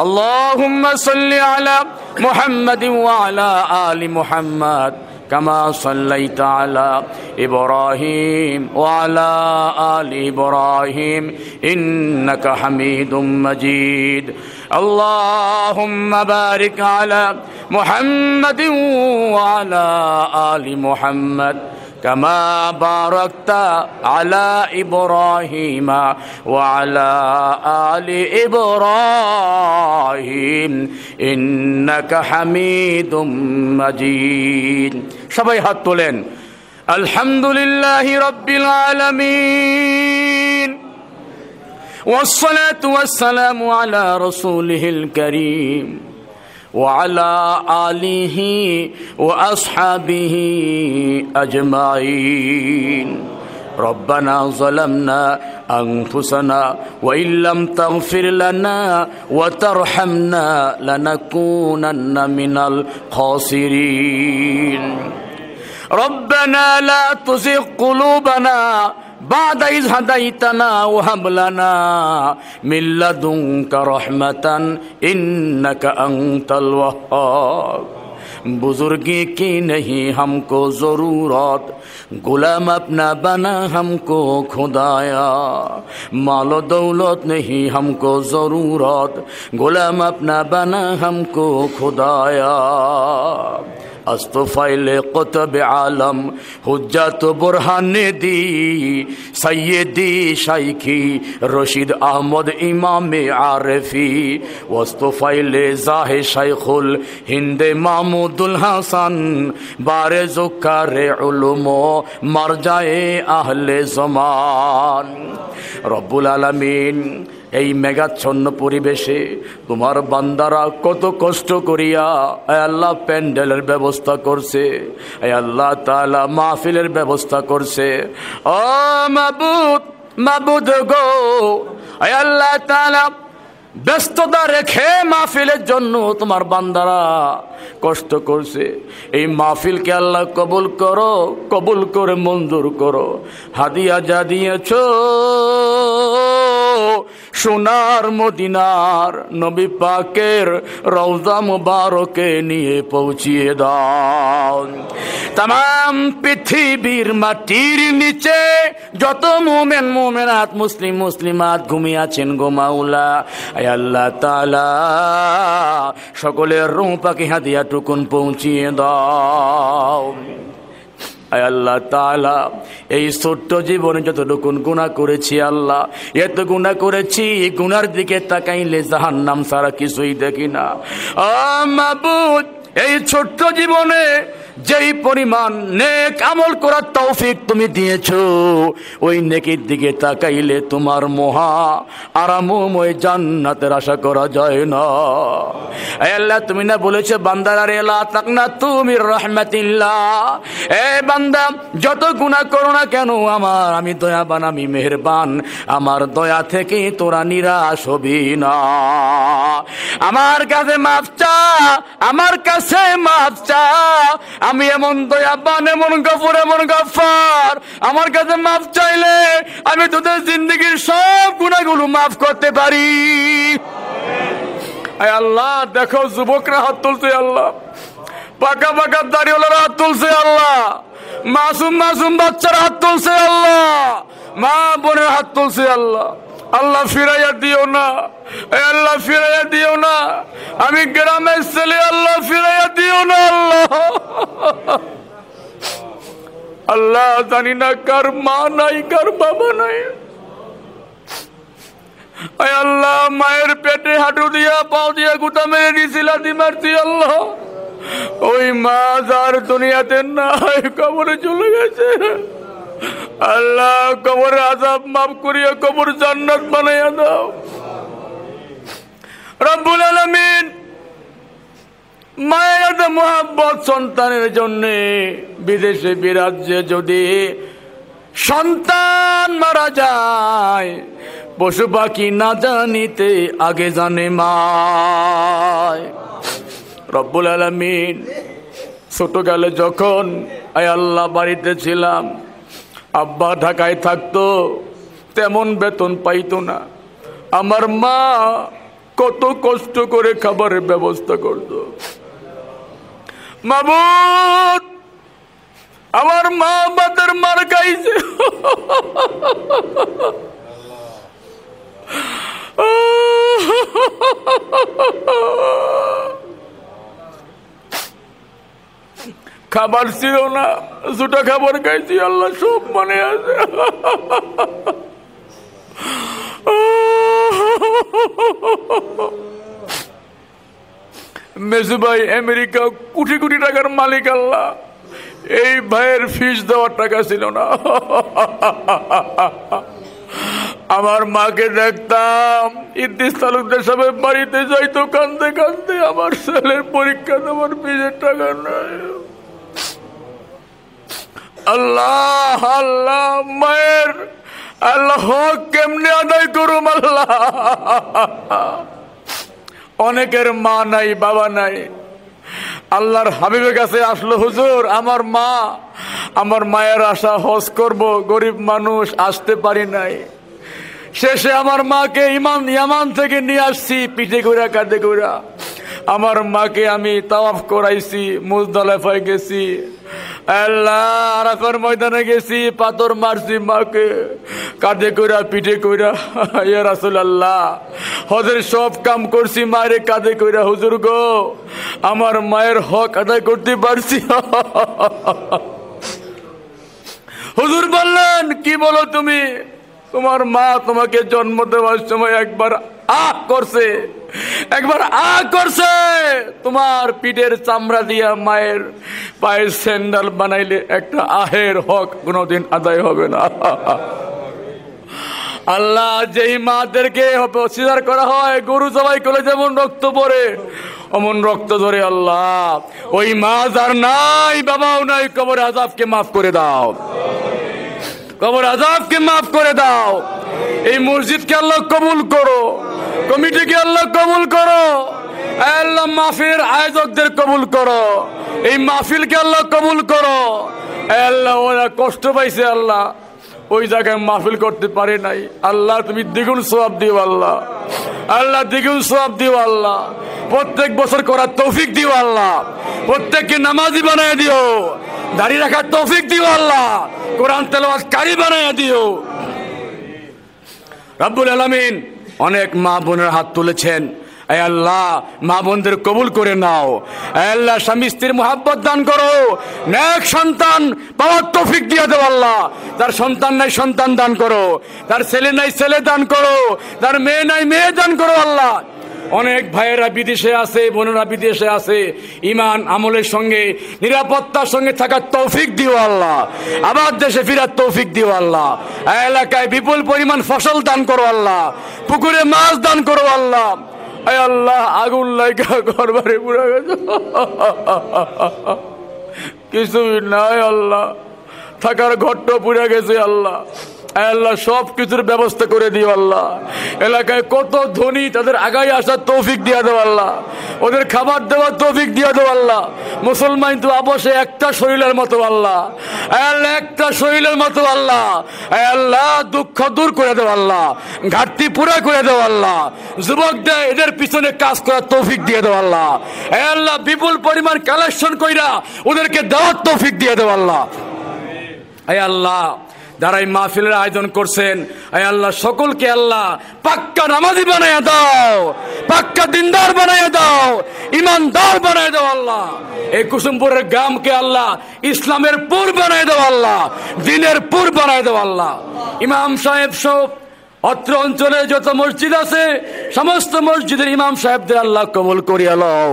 اللہ صلی اللہ علی محمد آل محمد کما صلی تعالی ابراہیم اعلی علی ابراہیم اِن کحمیدم مجید اللہ بارکالم محمد والا آل محمد كما باركت على إبراهيم وعلى آل إبراهيم إنك حميد مجيد সবাই হাত তোলেন আলহামদুলিল্লাহ রব্বিল আলামিন والصلاة والسلام على رسوله الكريم وعلى آله وأصحابه أجمعين ربنا ظلمنا أنفسنا وإن لم تغفر لنا وترحمنا لنكونن من الخاسرين ربنا لا تزغ قلوبنا بعد از حمل نا لنا من لدنک رحمتا ان کا انتل بزرگی کی نہیں ہم کو ضرورت غلام اپنا بنا ہم کو خدایا مال و دولت نہیں ہم کو ضرورت غلام اپنا بنا ہم کو خدایا আস্তফাইলে কতবে আলম হুজাত বোরহানে দি সৈয়দি শাইখি রশিদ আহমদ ইমামে আরফি ওস্তফাইলে জাহে শাইখুল হিন্দে মামুদুল হাসান বারে জোকারে উলুম মারজায়ে আহলে জমান রব্বুল আলমিন এই মেঘাচ্ছন্ন পরিবেশে তোমার বান্দারা কত কষ্ট করিয়া আল্লাহ প্যান্ডেলের ব্যবস্থা ব্যবস্থা করছে আল্লাহ তালা মাহফিলের ব্যবস্থা করছে ও মাবুদ মাবুদ গো আল্লাহ তালা ব্যস্ততা রেখে মাহফিলের জন্য তোমার বান্দারা কষ্ট করছে এই মাহফিলকে আল্লাহ কবুল করো কবুল করে মঞ্জুর করো হাদিয়া যা দিয়েছ সোনার মদিনার নবী পাকের রওজা মুবারকে নিয়ে পৌঁছিয়ে দাও তাম পৃথিবীর মাটির নিচে যত মোমেন মোমেনাত মুসলিম মুসলিমাত ঘুমিয়াছেন গোমাউলা আল্লাহ তালা সকলের রৌপাকে হাতিয়া টুকুন পৌঁছিয়ে দাও আল্লাহ তালা এই ছোট্ট জীবনে যতটুকুন গুণা করেছি আল্লাহ এত গুণা করেছি গুনার দিকে তাকাইলে জাহান নাম সারা কিছুই দেখি না এই ছোট্ট জীবনে যেই পরিমাণ নেক আমল করার তৌফিক তুমি দিয়েছ ওই নেকির দিকে তাকাইলে তোমার মহা আরামময় জান্নাতের আশা করা যায় না আল্লাহ তুমি না বলেছো বান্দার এলা তাক না তুমি রহমাতিল্লাহ এ বান্দা যত গুণা করো না কেন আমার আমি দয়াবান আমি মেহেরবান আমার দয়া থেকে তোরা নিরাশ হবি না আমার কাছে মাফ চা আমার কাছে মাফ চা আমি এমন দয়াবান এমন গফুর এমন গফার আমার কাছে মাফ চাইলে আমি তোদের জিন্দগির সব গুণাগুলো মাফ করতে পারি আল্লাহ দেখো যুবকরা হাত তুলছে আল্লাহ পাকা পাকা দাড়িওয়ালারা হাত তুলছে আল্লাহ মাসুম মাসুম বাচ্চারা হাত তুলছে আল্লাহ মা বোনের হাত তুলছে আল্লাহ আল্লাহ ফিরাইয়া দিও না আল্লাহ ফিরাইয়া দিও না আমি গ্রামের ছেলে আল্লাহ ফিরাইয়া দিও না আল্লাহ আল্লাহ জানি না কার মা নাই কার বাবা নাই আল্লাহ মায়ের পেটে হাঁটু দিয়া পাও দিয়া গুটা মেরে দিছিল আল্লাহ ওই মা যার দুনিয়াতে নাই কবরে চলে গেছে আল্লাহ কবর আজাব মাফ করিয়া কবর জান্নাত বানাইয়া দাও রব্বুল আলমিন মায়ের এত মহাব্বত সন্তানের জন্যে বিদেশে বিরাজ্যে যদি সন্তান মারা যায় পশু পাখি না জানিতে আগে জানে মা রব্বুল আলমিন ছোটকালে যখন আয় আল্লাহ বাড়িতে ছিলাম আব্বা ঢাকায় থাকতো তেমন বেতন পাইতো না আমার মা কত কষ্ট করে খাবারের ব্যবস্থা করত মাবুদ আমার মা বাতের মার খাইছে খাবার ছিল না দুটা খাবার খাইছি আল্লাহ সব মনে আছে মেজুবাই ভাই আমেরিকা কোটি কোটি টাকার মালিক আল্লাহ এই ভাইয়ের ফিস দেওয়ার টাকা ছিল না আমার মাকে দেখতাম ইদ্দিস তালুকদার সাহেব বাড়িতে যাইতো কান্দে কান্দে আমার ছেলের পরীক্ষা দেওয়ার ফিজের টাকা নাই আল্লাহ আল্লাহ মায়ের আল্লাহ কেমনি আদায় করুম আল্লাহ অনেকের মা নাই বাবা নাই আল্লাহর হাবিবের কাছে আসলো হুজুর আমার মা আমার মায়ের আশা হজ করব গরিব মানুষ আসতে পারি নাই শেষে আমার মাকে ইমান ইয়ামান থেকে নিয়ে আসছি পিঠে ঘুরা কাঁদে ঘুরা আমার মাকে আমি তাওয়াফ করাইছি মুজদালেফায় গেছি আল্লাহ আরাফার ময়দানে গেছি পাথর মারছি মাকে কাঁধে কইরা পিঠে কইরা ইয়া রাসুল আল্লাহ হজের সব কাম করছি মায়ের কাঁধে কইরা হুজুর গো আমার মায়ের হক আদায় করতে পারছি হুজুর বললেন কি বলো তুমি তোমার মা তোমাকে জন্ম দেওয়ার সময় একবার আহ করছে একবার আ করছে তোমার পিঠের চামড়া দিয়া মায়ের পায়ের স্যান্ডাল বানাইলে একটা আহের হক কোনোদিন আদায় হবে না আল্লাহ যেই মাদেরকে অস্বীকার করা হয় গরু সবাই করে যেমন রক্ত পরে অমন রক্ত ধরে আল্লাহ ওই মা যার নাই বাবাও নাই কবর আজাবকে মাফ করে দাও কবর আজাবকে মাফ করে দাও এই মসজিদকে আল্লাহ কবুল করো কমিটিকে আল্লাহ কবুল করো আল্লাহ মাফির আয়োজকদের কবুল করো এই মাহফিলকে আল্লাহ কবুল করো আল্লাহ ওরা কষ্ট পাইছে আল্লাহ ওই জায়গায় মাহফিল করতে পারে নাই আল্লাহ তুমি দ্বিগুণ সোয়াব দিও আল্লাহ আল্লাহ দ্বিগুণ সোয়াব দিও আল্লাহ প্রত্যেক বছর করার তৌফিক দিও আল্লাহ প্রত্যেককে নামাজি বানায় দিও দাঁড়িয়ে রাখার তৌফিক দিও আল্লাহ কোরআন তেলাওয়াত কারি বানায় দিও রাব্বুল আলমিন অনেক মা বোনের হাত তুলেছেন এ আল্লাহ মা বোনদের কবুল করে নাও আল্লাহ স্বামী স্ত্রীর মোহাব্বত দান করো এক সন্তান পাওয়ার তফিক দিয়ে দেবো আল্লাহ তার সন্তান নাই সন্তান দান করো তার ছেলে নাই ছেলে দান করো তার মেয়ে নাই মেয়ে দান করো আল্লাহ অনেক ভাইয়েরা বিদেশে আছে বোনেরা বিদেশে আছে ইমান আমলের সঙ্গে নিরাপত্তার সঙ্গে থাকার তৌফিক দিও আল্লাহ আবার দেশে ফিরার তৌফিক দিও আল্লাহ এলাকায় বিপুল পরিমাণ ফসল দান করো আল্লাহ পুকুরে মাছ দান করো আল্লাহ আল্লাহ আগুন লাইকা ঘরবারে বাড়ি গেছে কিছুই নাই আল্লাহ থাকার ঘরটা পুরে গেছে আল্লাহ আল্লাহ সব কিছুর ব্যবস্থা করে দিও আল্লাহ এলাকায় কত ধনী তাদের আগায় আসার তৌফিক দিয়ে দেওয়া আল্লাহ ওদের খাবার দেওয়ার তৌফিক দিয়ে দেওয়া আল্লাহ মুসলমান তো অবশ্যই একটা শরীরের মতো আল্লাহ আল্লাহ একটা শরীরের মতো আল্লাহ আল্লাহ দুঃখ দূর করে দেওয়া আল্লাহ ঘাটতি পুরা করে দেওয়া আল্লাহ যুবকদের এদের পিছনে কাজ করার তৌফিক দিয়ে দেওয়া আল্লাহ আল্লাহ বিপুল পরিমাণ কালেকশন কইরা ওদেরকে দেওয়ার তৌফিক দিয়ে দেওয়া আল্লাহ আল্লাহ যারা এই মাহফিলের আয়োজন করছেন আয় আল্লাহ সকলকে আল্লাহ পাক্কা নামাজি বানাইয়া দাও পাক্কা দিনদার বানাইয়া দাও ইমানদার বানাই দাও আল্লাহ এই কুসুমপুরের গ্রামকে আল্লাহ ইসলামের পুর বানাই দাও আল্লাহ দিনের পুর বানাই দাও আল্লাহ ইমাম সাহেব সব অত্র অঞ্চলে যত মসজিদ আছে সমস্ত মসজিদের ইমাম সাহেবদের আল্লাহ কবল করিয়া লও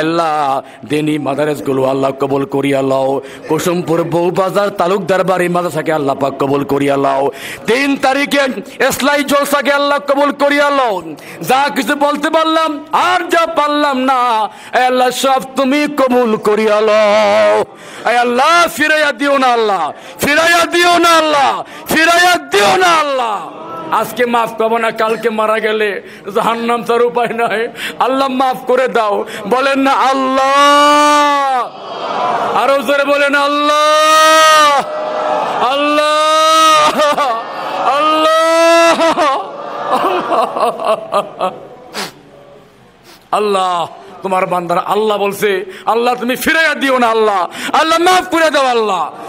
আল্লাহ দেনি গুলো আল্লাহ কবল করিয়া লও কুসুমপুর বউবাজার তালুকদার বাড়ি মাদাসাকে আল্লাহ পাক কবল করিয়া লও তিন তারিখে এসলাই জলসাকে আল্লাহ কবল করিয়া লও যা কিছু বলতে পারলাম আর যা পারলাম না আল্লাহ সব তুমি কবুল করিয়া লও আল্লাহ ফিরাইয়া দিও না আল্লাহ ফিরাইয়া দিও না আল্লাহ ফিরাইয়া দিও না আল্লাহ আজকে মাফ পাবো না কালকে মারা গেলে জাহান্নাম তার উপায় নাই আল্লাহ মাফ করে দাও বলেন না আল্লাহ আরো জোরে বলেন আল্লাহ আল্লাহ আল্লাহ আল্লাহ তোমার বান্দারা আল্লাহ বলছে আল্লাহ তুমি ফিরে দিও না আল্লাহ আল্লাহ মাফ করে দাও আল্লাহ